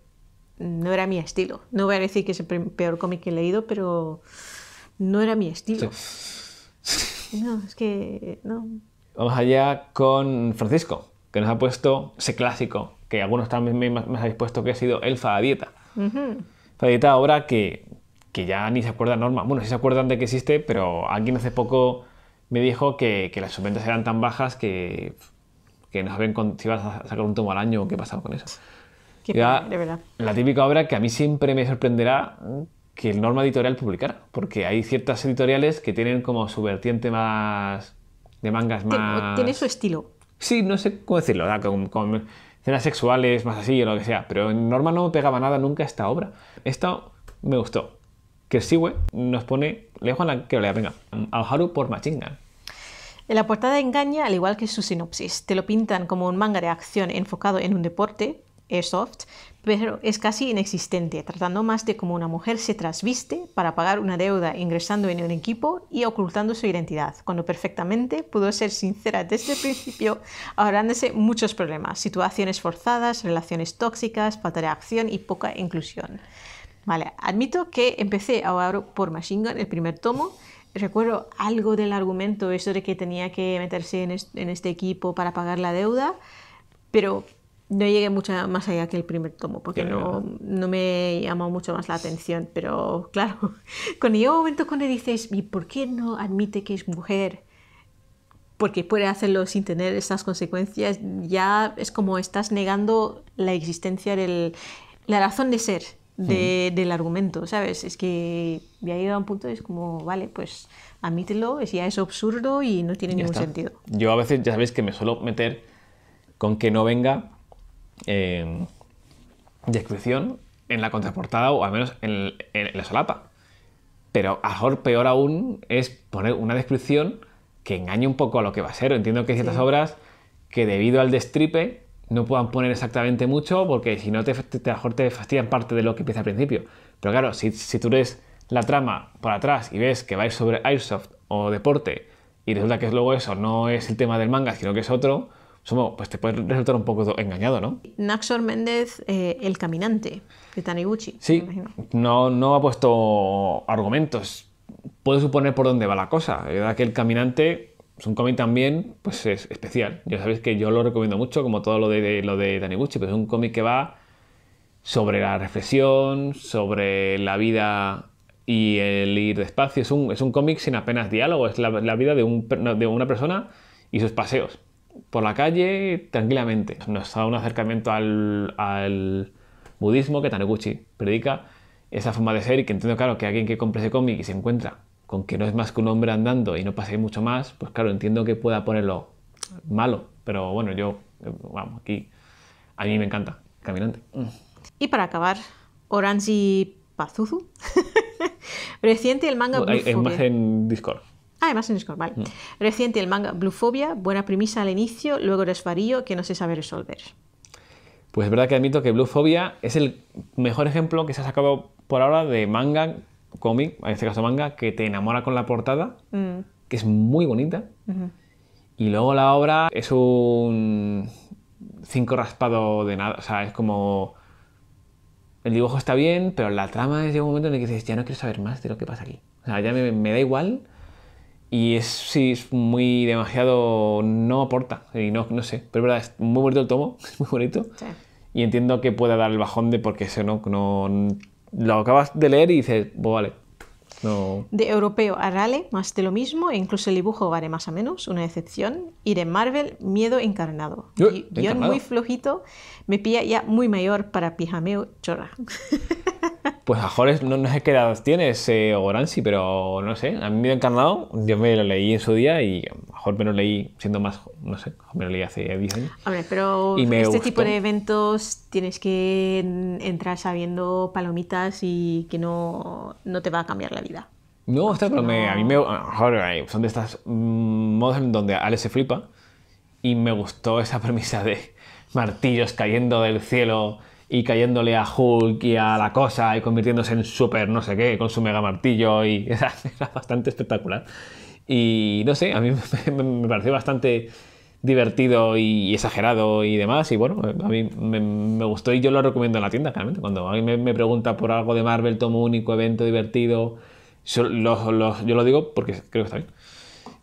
no era mi estilo. No voy a decir que es el peor cómic que he leído, pero no era mi estilo. No, es que no. Vamos allá con Francisco, que nos ha puesto ese clásico, que algunos también me, habéis puesto, que ha sido Elfa a Dieta. Uh Dieta obra que, ya ni se acuerda Norma. Bueno, sí se acuerdan de que existe, pero alguien hace poco me dijo que, las subventas eran tan bajas que, que no saben si vas a sacar un tomo al año o qué pasaba con eso la típica obra que a mí siempre me sorprenderá que el norma editorial publicara, porque hay ciertas editoriales que tienen como su vertiente más de mangas más... Tiene su estilo. Sí, no sé cómo decirlo, ¿verdad? con, escenas sexuales, más así o lo que sea, pero en norma no pegaba nada nunca esta obra. Esta me gustó. Que Sigüe nos pone, lejos a la que lea, venga, Aoharu por Machinga. En la portada engaña, al igual que su sinopsis. Te lo pintan como un manga de acción enfocado en un deporte, Airsoft, pero es casi inexistente, tratando más de cómo una mujer se trasviste para pagar una deuda ingresando en un equipo y ocultando su identidad, cuando perfectamente pudo ser sincera desde el principio, ahorrándose muchos problemas, situaciones forzadas, relaciones tóxicas, falta de acción y poca inclusión. Vale, admito que empecé a ahora por Machine Gun, el primer tomo, recuerdo algo del argumento, eso de que tenía que meterse en, este equipo para pagar la deuda, pero no llegué mucho más allá que el primer tomo, porque no, me llamó mucho más la atención. Pero claro, [LAUGHS] cuando llega un momento cuando dices, ¿y por qué no admite que es mujer? Porque puede hacerlo sin tener esas consecuencias, ya es como estás negando la existencia del. la razón de ser del argumento, ¿sabes? Es que ya a un punto, es como, vale, pues admítelo, es, ya es absurdo y no tiene ningún sentido. Yo a veces ya sabéis que me suelo meter con que no venga eh, descripción en la contraportada o al menos en, la solapa. Pero a mejor peor aún es poner una descripción que engañe un poco a lo que va a ser. Entiendo que hay ciertas obras que debido al destripe no puedan poner exactamente mucho porque si no te, te, a mejor te fastidian parte de lo que empieza al principio. Pero claro, si, tú lees la trama por atrás y ves que va a ir sobre airsoft o deporte y resulta que es luego eso no es el tema del manga, sino que es otro, pues te puede resultar un poco engañado, ¿no? Naxor Méndez, eh, el caminante de Taniguchi. Sí, no, no ha puesto argumentos. Puede suponer por dónde va la cosa. La verdad que el caminante es un cómic también pues es especial. Ya sabéis que yo lo recomiendo mucho, como todo lo de, lo de Taniguchi, pero es un cómic que va sobre la reflexión, sobre la vida y el ir despacio. Es un, es un cómic sin apenas diálogo, es la, la vida de, un, de una persona y sus paseos por la calle tranquilamente. Nos da un acercamiento al, al budismo que Taneguchi predica, esa forma de ser y que entiendo, claro, que alguien que compre ese cómic y se encuentra con que no es más que un hombre andando y no pase mucho más, pues claro, entiendo que pueda ponerlo malo, pero bueno, yo, vamos, aquí a mí me encanta, caminante. Y para acabar, Oranji Pazuzu. [LAUGHS] Reciente el manga. es más en Discord. Ah, además en Score, vale. Mm. Reciente el manga Blue Phobia. buena premisa al inicio, luego desvarío que no se sabe resolver. Pues es verdad que admito que Blue Phobia es el mejor ejemplo que se ha sacado por ahora de manga, cómic, en este caso manga, que te enamora con la portada, mm. que es muy bonita. Y luego la obra es un cinco raspado de nada, o sea, es como el dibujo está bien, pero la trama es un momento en el que dices, ya no quiero saber más de lo que pasa aquí. O sea, ya me da igual y es, es muy demasiado, no aporta, y no, no sé, pero es verdad, es muy bonito el tomo, [LAUGHS] es muy bonito. Y entiendo que pueda dar el bajón de porque eso no, no lo acabas de leer y dices, vale, no. De europeo a Rale, más de lo mismo, e incluso el dibujo vale más o menos, una excepción. Y de Marvel, miedo encarnado. Uy, guión muy flojito, me pilla ya muy mayor para pijameo chorra. [LAUGHS] pues a Jorge no, sé qué edad tienes, eh, pero no sé, a mí me ha encantado, yo me lo leí en su día y a Jorge me lo leí siendo más, no sé, me lo leí hace 10 años. Hombre, pero este tipo de eventos tienes que entrar sabiendo palomitas y que no, no te va a cambiar la vida. No, pero a mí me. son de estas mm, modos en donde Alex se flipa. Y me gustó esa [LAUGHS] premisa de martillos cayendo del cielo y cayéndole a Hulk y a la cosa y convirtiéndose en súper no sé qué con su mega martillo y [LAUGHS] era, bastante espectacular. Y no sé, a mí [LAUGHS] me, pareció bastante divertido y exagerado y demás. Y bueno, a mí me, gustó y yo lo recomiendo en la tienda, claramente. Cuando alguien me, me pregunta por algo de Marvel, tomo único, evento divertido, yo, lo digo porque creo que está bien.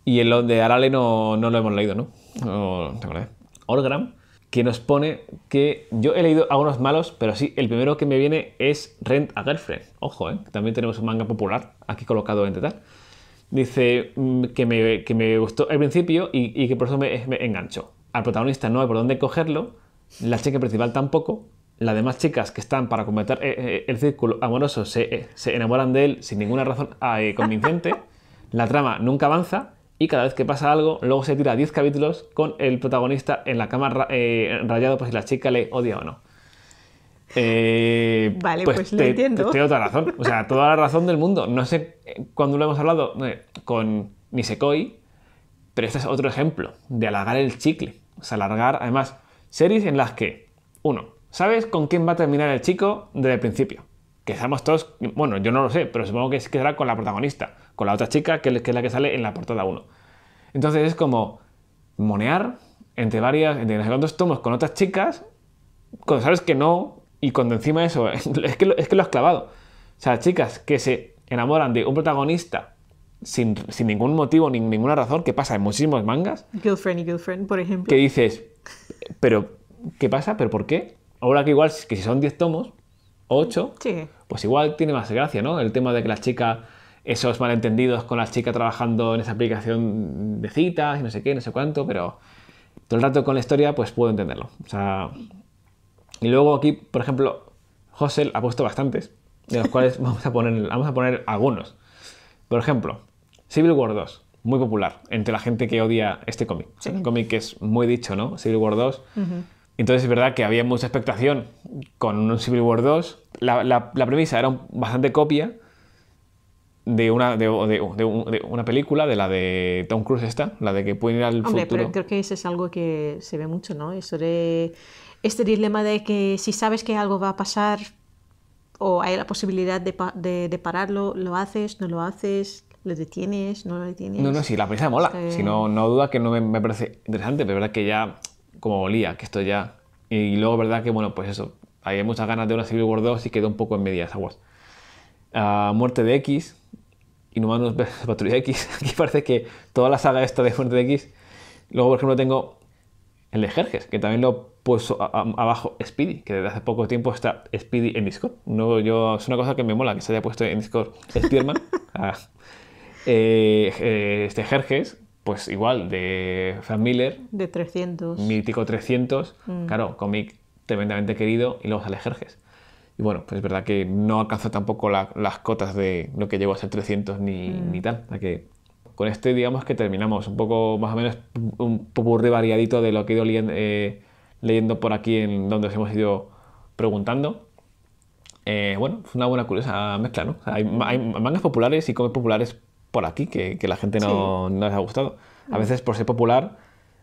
Y el de Arale no, no lo hemos leído, ¿no? no no Orgram que nos pone que yo he leído algunos malos, pero sí, el primero que me viene es Rent a Girlfriend. Ojo, ¿eh? también tenemos un manga popular aquí colocado en tal. Dice mm, que me, que me, gustó al principio y, que por eso me, engancho. enganchó. Al protagonista no hay por dónde cogerlo, la chica principal tampoco, las demás chicas que están para completar eh, eh, el círculo amoroso se enamoran de él sin ninguna razón ah, convincente, [LAUGHS] la trama nunca avanza y cada vez que pasa algo, luego se tira 10 capítulos con el protagonista en la cama eh, rayado por si la chica le odia o no. Eh, vale, pues, pues lo entiendo. Te, toda razón. O sea, toda la razón del mundo. No sé eh, cuándo lo hemos hablado con Nisekoi, pero este es otro ejemplo de alargar el chicle. O sea, alargar, además, series en las que, uno, sabes con quién va a terminar el chico desde el principio que estamos todos, bueno, yo no lo sé, pero supongo que será con la protagonista, con la otra chica que, es la que sale en la portada 1. Entonces es como monear entre varias, entre dos tomos con otras chicas, cuando sabes que no, y cuando encima eso, [LAUGHS] es que, lo, es que lo has clavado. O sea, chicas que se enamoran de un protagonista sin, sin ningún motivo, ni ninguna razón, que pasa en muchísimos mangas. Girlfriend y Girlfriend, por ejemplo. Que dices, pero, ¿qué pasa? ¿Pero por qué? Ahora que igual, que si son 10 tomos, 8, pues igual tiene más gracia, ¿no? El tema de que la chica, esos malentendidos con la chica trabajando en esa aplicación de citas y no sé qué, no sé cuánto, pero todo el rato con la historia, pues puedo entenderlo. O sea, y luego aquí, por ejemplo, José ha puesto bastantes, de los cuales [LAUGHS] vamos a poner, vamos a poner algunos. Por ejemplo, Civil War 2, muy popular entre la gente que odia este cómic. un cómic que es muy dicho, ¿no? Civil War 2. Entonces es verdad que había mucha expectación con un Civil War 2. La, premisa era bastante copia de una, de, una película, de la de Tom Cruise esta, la de que pueden ir al Hombre, futuro. pero creo que eso es algo que se ve mucho, ¿no? Eso de este dilema de que si sabes que algo va a pasar o hay la posibilidad de, pararlo, lo haces, no lo haces, ¿Lo detienes? ¿No lo detienes? No, no, sí, la premisa mola. Si no, no duda que no me, me parece interesante, pero es verdad que ya como olía, que esto ya. Y luego, verdad que, bueno, pues eso, hay muchas ganas de una Civil War 2 y quedó un poco en medias aguas. muerte de X, Inhumanos [LAUGHS] Patrulla X, aquí parece que toda la saga está de Muerte de X. Luego, por ejemplo, tengo el de Jerjes, que también lo puso abajo Speedy, que desde hace poco tiempo está Speedy en Discord. No, yo, es una cosa que me mola que se haya puesto en Discord Spearman. [LAUGHS] Ah, eh, eh, este Jerjes, pues igual, de Frank Miller. De 300. Mítico 300. Mm. Claro, cómic tremendamente querido y luego sale Jerjes. Y bueno, pues es verdad que no alcanza tampoco las cotas de lo que llegó a ser 300 ni, mm. ni tal. O que con este digamos que terminamos un poco más o menos un popurrí variadito de lo que he ido leyendo, eh, leyendo por aquí en donde os hemos ido preguntando. Eh, bueno, fue una buena curiosa mezcla, ¿no? hay, hay, mangas populares y cómics populares por aquí, que, la gente no, les ha gustado. A mm. veces por ser popular,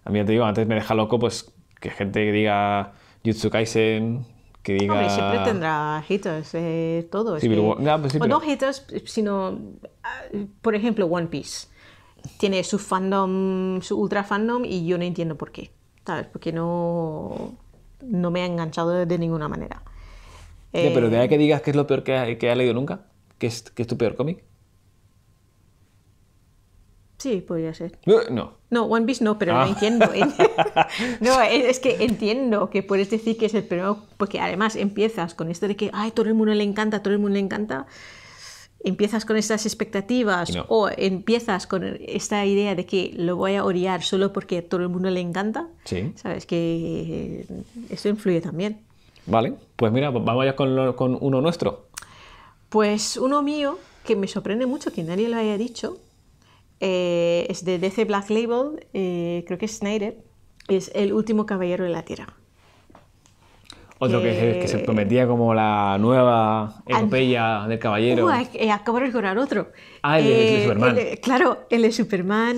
a mí ya te digo, antes me deja loco pues que gente que diga Jutsu Kaisen, que diga... siempre tendrá haters, todo. No, sino, por ejemplo, One Piece. Tiene su fandom, su ultra fandom, y yo no entiendo por qué. ¿Sabes? Porque no, no me ha enganchado de ninguna manera. pero de ahí que eh, digas que es lo peor que, leído nunca, que es tu peor cómic. Sí, podría ser. No. No, One Piece no, pero ah. entiendo. ¿eh? [LAUGHS] no, es que entiendo que puedes decir que es el primero, porque además empiezas con esto de que, ay, todo el mundo le encanta, todo el mundo le encanta. Empiezas con estas expectativas o empiezas con esta idea de que lo voy a odiar solo porque a todo el mundo le encanta. Sí. Sabes que eh, eso influye también. Vale, pues mira, vamos ya con uno nuestro. Pues uno mío que me sorprende mucho que nadie lo haya dicho eh, es de DC Black Label, eh, creo que es Snyder, es El último caballero de la Tierra. Otro que, se, eh, prometía como la nueva epopeya del caballero. acabo de recordar otro. Ah, el, Superman. claro, el de Superman,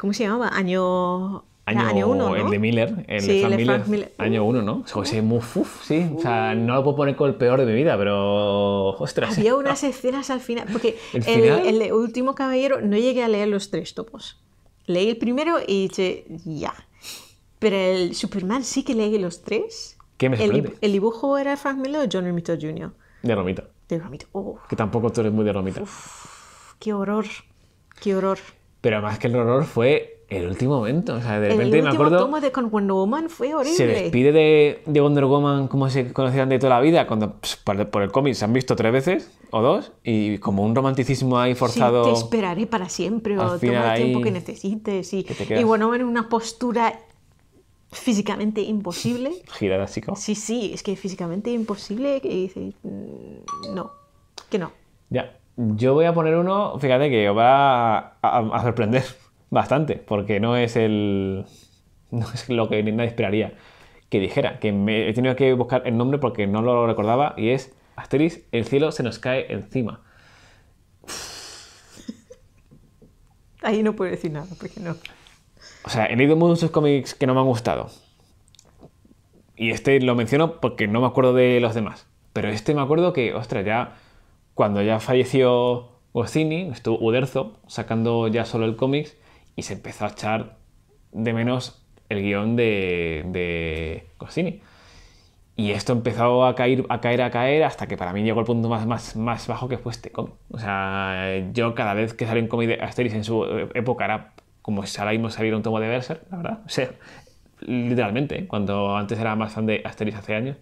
¿cómo se llamaba? Año Año, 1, ¿no? el de Miller, el sí, de Frank, Miller, año 1, ¿no? O sea, uf, sí, o sea, no lo puedo poner con el peor de mi vida, pero ostras. Había unas escenas al final, porque [LAUGHS] el, último caballero no llegué a leer los tres topos. Leí el primero y dije, ya. Pero el Superman sí que leí los tres. ¿Qué me sorprende? El, dibujo era Frank Miller o John Romita Jr. De Romita. De Romita. Oh. Que tampoco tú eres muy de Romita. Uf, qué horror. Qué horror. Pero más que el horror fue el último momento. O sea, de repente me acuerdo. Tomo de con Wonder Woman fue horrible. Se despide de, Wonder Woman como se conocían de toda la vida, cuando pues, por, el cómic se han visto tres veces o dos, y como un romanticismo ahí forzado. Sí, te esperaré para siempre, o toma el tiempo que necesites. Y, Wonder Woman bueno, en una postura físicamente imposible. Girada, como. Sí, sí, es que físicamente imposible. Que dice, mm, no, que no. Ya. Yo voy a poner uno, fíjate que va a sorprender Bastante, porque no es el. [LAUGHS] No es lo que nadie esperaría que dijera. Que me, he tenido que buscar el nombre porque no lo recordaba y es Asteris, el cielo se nos cae encima. [LAUGHS] Ahí no puedo decir nada, porque no. O sea, he leído muchos cómics que no me han gustado. Y este lo menciono porque no me acuerdo de los demás. Pero este me acuerdo que, ostras, ya cuando ya falleció Goscinny, estuvo Uderzo sacando ya solo el cómics y se empezó a echar de menos el guión de, de Y esto empezó a caer, a caer, a caer, hasta que para mí llegó el punto más, más, más bajo que fue este cómic. O sea, yo cada vez que salió un cómic de Asterix en su época era como si ahora mismo saliera un tomo de Berser, la verdad. O sea, literalmente, ¿eh? cuando antes era más fan de Asterix hace años.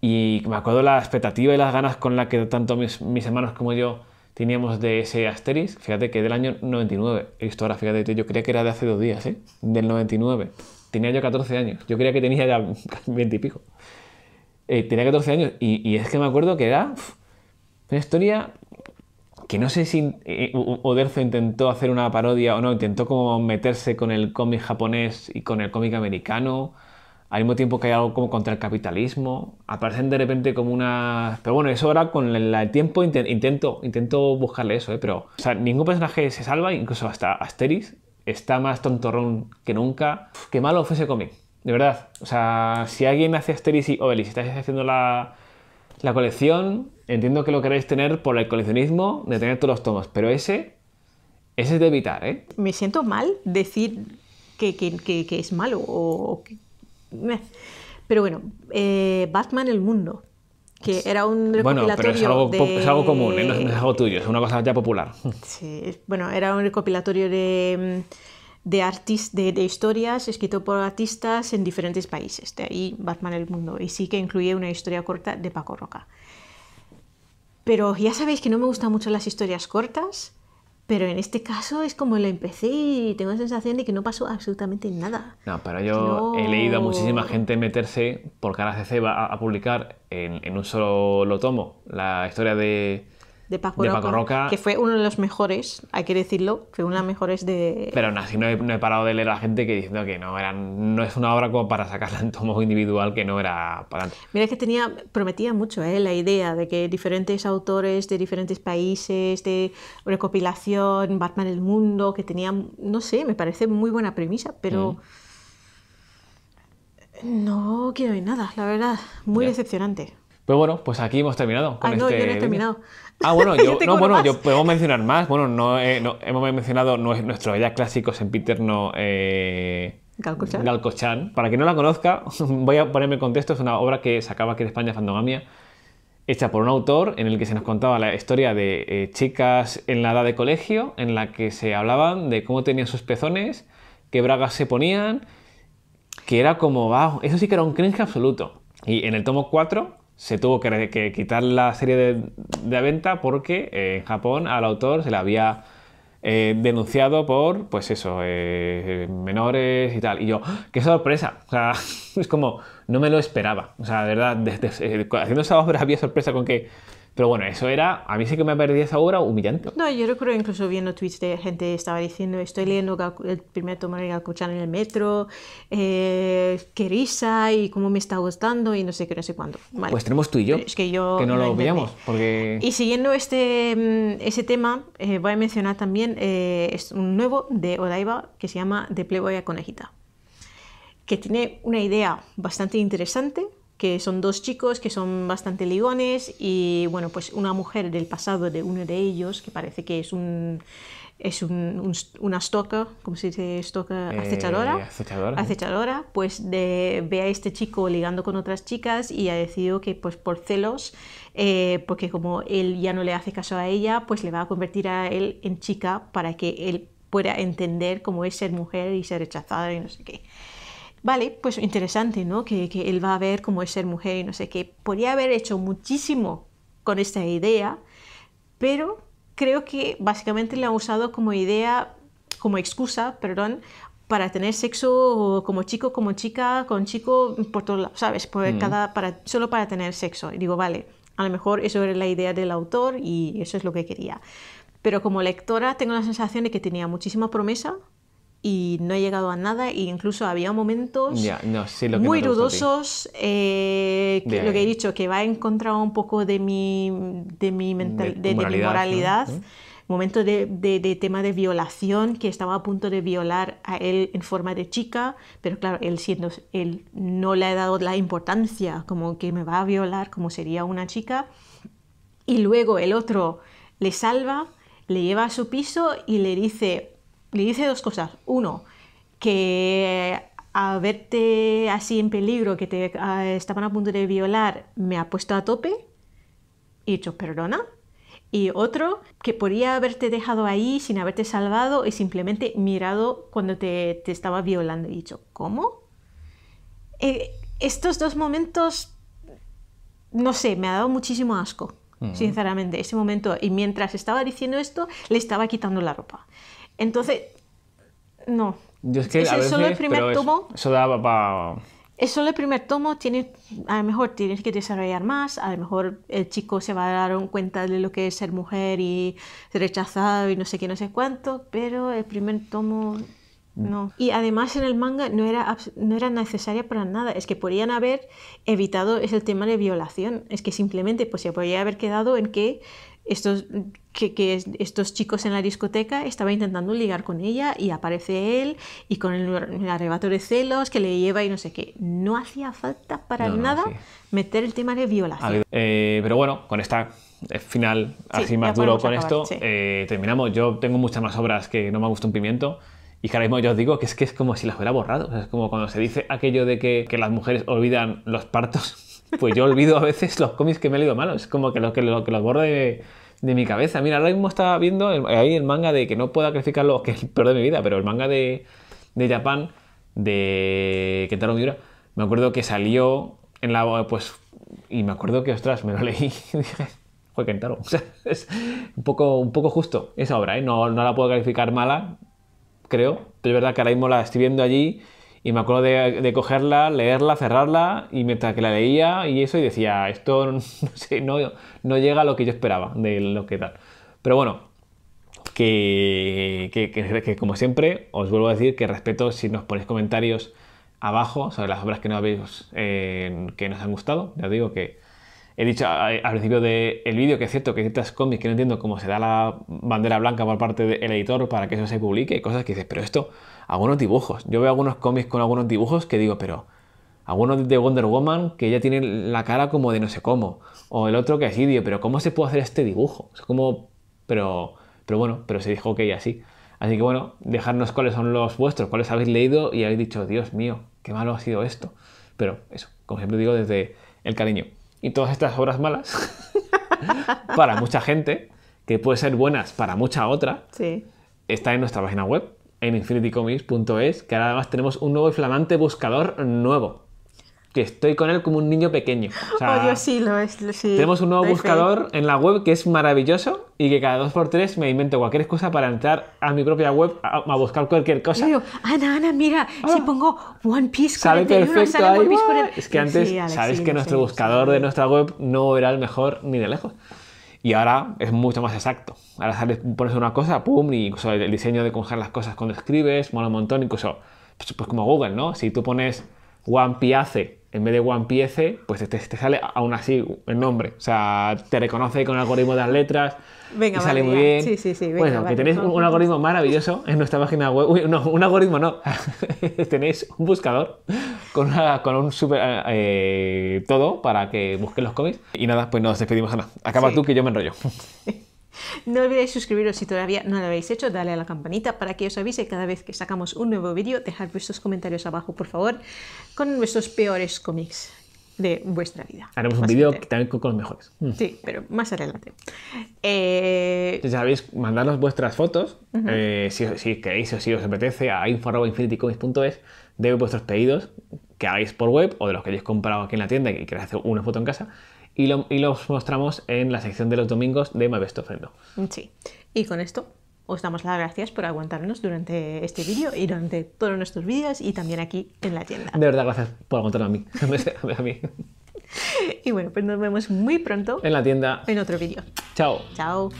Y me acuerdo la expectativa y las ganas con las que tanto mis hermanos como yo teníamos de ese Asterix, fíjate que del año 99. Esto de fíjate, yo creía que era de hace dos días, ¿eh? Del 99. Tenía yo 14 años. Yo creía que tenía ya 20 [LAUGHS] eh, y pico. tenía 14 años y, es que me acuerdo que era una historia que no sé si eh, Oderzo intentó hacer una parodia o no, intentó como meterse con el cómic japonés y con el cómic americano al mismo tiempo que hay algo como contra el capitalismo, aparecen de repente como unas... Pero bueno, eso ahora con el, tiempo intento, intento buscarle eso, ¿eh? pero o sea, ningún personaje se salva, incluso hasta Asteris está más tontorrón que nunca. qué malo fue ese de verdad. O sea, si alguien hace Asteris y Obelix y estáis haciendo la, la colección, entiendo que lo queréis tener por el coleccionismo de tener todos los tomos, pero ese, ese es de evitar, ¿eh? Me siento mal decir que, que, que, que es malo o pero bueno, eh, Batman el mundo, que pues, era un recopilatorio. Bueno, pero es algo, común, ¿eh? no, es, algo tuyo, es una cosa ya popular. [LAUGHS] Sí, bueno, era un recopilatorio de, de, de, historias escrito por artistas en diferentes países, de ahí Batman el mundo, y sí que incluye una historia corta de Paco Roca. Pero ya sabéis que no me gustan mucho las historias cortas, pero en este caso es como lo empecé y tengo la sensación de que no pasó absolutamente nada. No, pero yo he leído a muchísima gente meterse, porque ahora CC va a, publicar en, en un solo lo tomo la historia de, de Paco, Roca, Que fue uno de los mejores, hay que decirlo, fue una de las mejores de... Pero aún así no he, parado de leer a la gente que diciendo que no, era, no es una obra como para sacarla en tomo individual, que no era para... Mira, que tenía, prometía mucho eh, la idea de que diferentes autores de diferentes países, de recopilación, Batman el Mundo, que tenía, no sé, me parece muy buena premisa, pero... Mm. No quiero ver nada, la verdad. Muy decepcionante. Pues bueno, pues aquí hemos terminado. Con ah, no, yo no he este terminado. Ah, bueno, yo, [LAUGHS] no, bueno, yo podemos mencionar más. Bueno, no, eh, no hemos mencionado nuestros ya clásicos en Eh... Galcochan. Para quien no la conozca, [LAUGHS] voy a ponerme en contexto, es una obra que sacaba aquí en España, Fandomamia, hecha por un autor en el que se nos contaba la historia de eh, chicas en la edad de colegio, en la que se hablaban de cómo tenían sus pezones, qué bragas se ponían, que era como, wow, eso sí que era un cringe absoluto. Y en el tomo 4 se tuvo que, que, quitar la serie de, de venta porque eh, en Japón al autor se le había eh, denunciado por, pues eso, eh, menores y tal. Y yo, ¡ah! qué sorpresa. O sea, [LAUGHS] es como, no me lo esperaba. O sea, de verdad, haciendo esa obra había sorpresa con que pero bueno, eso era, a mí sí que me perdí esa obra humillante. No, yo recuerdo incluso viendo tweets de gente que estaba diciendo, estoy leyendo el primer tomo de Galcuchán en el metro, eh, qué risa y cómo me está gustando y no sé qué, no sé cuándo. Pues tenemos tú y yo, que, yo no lo, veíamos. Porque... Y siguiendo este, mm, ese tema, eh, voy a mencionar también eh, es un nuevo de Odaiba que se llama De Playboy a Conejita, que tiene una idea bastante interesante que son dos chicos que son bastante ligones y bueno, pues una mujer del pasado de uno de ellos, que parece que es un es un, una stalker, ¿cómo se dice stalker? Eh, acechadora. acechadora. pues ve a este chico ligando con otras chicas y ha decidido que pues por celos, eh, porque como él ya no le hace caso a ella, pues le va a convertir a él en chica para que él pueda entender cómo es ser mujer y ser rechazada y no sé qué. Vale, pues interesante, ¿no? Que, que, él va a ver cómo es ser mujer y no sé qué. Podría haber hecho muchísimo con esta idea, pero creo que básicamente la ha usado como idea, como excusa, perdón, para tener sexo como chico, como chica, con chico, por todos lados, ¿sabes? Mm. cada, para, solo para tener sexo. Y digo, vale, a lo mejor eso era la idea del autor y eso es lo que quería. Pero como lectora tengo la sensación de que tenía muchísima promesa, y no he llegado a nada e incluso había momentos muy rudosos, dudosos eh, lo que he dicho que va en contra un poco de mi de mi, mental, de, moralidad, de de, de, tema de violación que estaba a punto de violar a él en forma de chica pero claro él siendo él no le ha dado la importancia como que me va a violar como sería una chica y luego el otro le salva le lleva a su piso y le dice le dice dos cosas. Uno, que haberte así en peligro, que te ah, estaban a punto de violar, me ha puesto a tope y he perdona. Y otro, que podría haberte dejado ahí sin haberte salvado y simplemente mirado cuando te, estaba violando. Y he dicho, ¿cómo? Eh, estos dos momentos, no sé, me ha dado muchísimo asco, sinceramente, ese momento. Y mientras estaba diciendo esto, le estaba quitando la ropa. Entonces, no. es solo el primer tomo. Eso daba para. Es solo el primer tomo, tiene, a lo mejor tienes que desarrollar más, a lo mejor el chico se va a dar cuenta de lo que es ser mujer y ser rechazado y no sé qué, no sé cuánto, pero el primer tomo no. Y además en el manga no era, no era necesaria para nada. Es que podrían haber evitado el tema de violación. Es que simplemente pues, se podría haber quedado en que estos, que, estos chicos en la discoteca estaba intentando ligar con ella y aparece él y con el, arrebato de celos que le lleva y no sé qué. No hacía falta para nada meter el tema de violación. Eh, pero bueno, con esta eh, final así más duro con esto, eh, terminamos. Yo tengo muchas más obras que no me gusta un pimiento. Y ahora mismo yo os digo que es que es como si las hubiera borrado. es como cuando se dice aquello de que, que las mujeres olvidan los partos pues yo olvido a veces los cómics que me he leído malos, como que los que, lo, que los borro de, mi cabeza. Mira, ahora mismo estaba viendo ahí el manga de que no pueda calificarlo, que es peor de mi vida, pero el manga de, de de Kentaro Miura, me acuerdo que salió en la. Pues, y me acuerdo que, ostras, me lo leí [LAUGHS] y dije, fue Kentaro. [LAUGHS] O sea, es un poco, un poco justo esa obra, ¿eh? No, no la puedo calificar mala, creo, pero es verdad que ahora mismo la estoy viendo allí y me acuerdo de, cogerla, leerla, cerrarla, y mientras que la leía y eso, y decía, esto [LAUGHS] no, no, llega a lo que yo esperaba de lo que tal. Pero bueno, que, que, como siempre, os vuelvo a decir que respeto si nos ponéis comentarios abajo sobre las obras que, no habéis, eh, que nos han gustado. Ya digo que he dicho al principio del vídeo que es cierto que hay ciertas cómics que no entiendo cómo se da la bandera blanca por parte del editor para que eso se publique y cosas que dices, pero esto, algunos dibujos. Yo veo algunos cómics con algunos dibujos que digo, pero algunos de Wonder Woman que ya tienen la cara como de no sé cómo. O el otro que así, digo, pero ¿cómo se puede hacer este dibujo? es como, pero, pero bueno, pero se dijo que ya así. Así que bueno, dejarnos cuáles son los vuestros, cuáles habéis leído y habéis dicho, Dios mío, qué malo ha sido esto. Pero eso, como siempre digo, desde el cariño y todas estas obras malas [LAUGHS] para mucha gente, que puede ser buenas para mucha otra, está en nuestra página web, en infinitycomics.es, que ahora además tenemos un nuevo y flamante buscador nuevo que estoy con él como un niño pequeño. O sea, sí, lo es, Tenemos un nuevo buscador en la web que es maravilloso y que cada dos por tres me invento cualquier excusa para entrar a mi propia web a, buscar cualquier cosa. Yo digo, Ana, Ana, mira, si ah, pongo One Piece sale perfecto, Es que antes, sabéis que nuestro buscador de nuestra web no era el mejor ni de lejos. Y ahora es mucho más exacto. Ahora pones una cosa, pum, y incluso el diseño de congelar las cosas cuando escribes, mola un montón, incluso, pues, pues como Google, ¿no? Si tú pones One Piece en vez de One Piece, pues te, te, sale aún así el nombre. O sea, te reconoce con el algoritmo de las letras. Venga, sale muy bien. Sí, sí, sí. bueno, que tenéis un, algoritmo maravilloso en nuestra página web. Uy, no, un algoritmo no. [LAUGHS] tenéis un buscador con, con un super eh, todo para que busquen los cómics. Y nada, pues nos despedimos, a Acaba tú que yo me enrollo. [LAUGHS] [LAUGHS] No olvidéis suscribiros si todavía no lo habéis hecho, dale a la campanita para que os avise cada vez que sacamos un nuevo vídeo, dejad vuestros comentarios abajo por favor con vuestros peores cómics de vuestra vida. Haremos un vídeo también con los mejores. Mm. Sí, pero más adelante. Eh, ya sabéis, mandadnos vuestras fotos, eh, si, si, queréis o si os apetece, a info.infinitycomics.es de vuestros pedidos que hagáis por web o de los que hayáis comprado aquí en la tienda y queréis hacer una foto en casa y, los mostramos en la sección de los domingos de Mavesto Best Sí, y con esto os damos las gracias por aguantarnos durante este vídeo y durante todos nuestros vídeos y también aquí en la tienda. De verdad, gracias por aguantarme a mí. [LAUGHS] a mí. [LAUGHS] Y bueno, pues nos vemos muy pronto. En la tienda. En otro vídeo. Chao. Chao.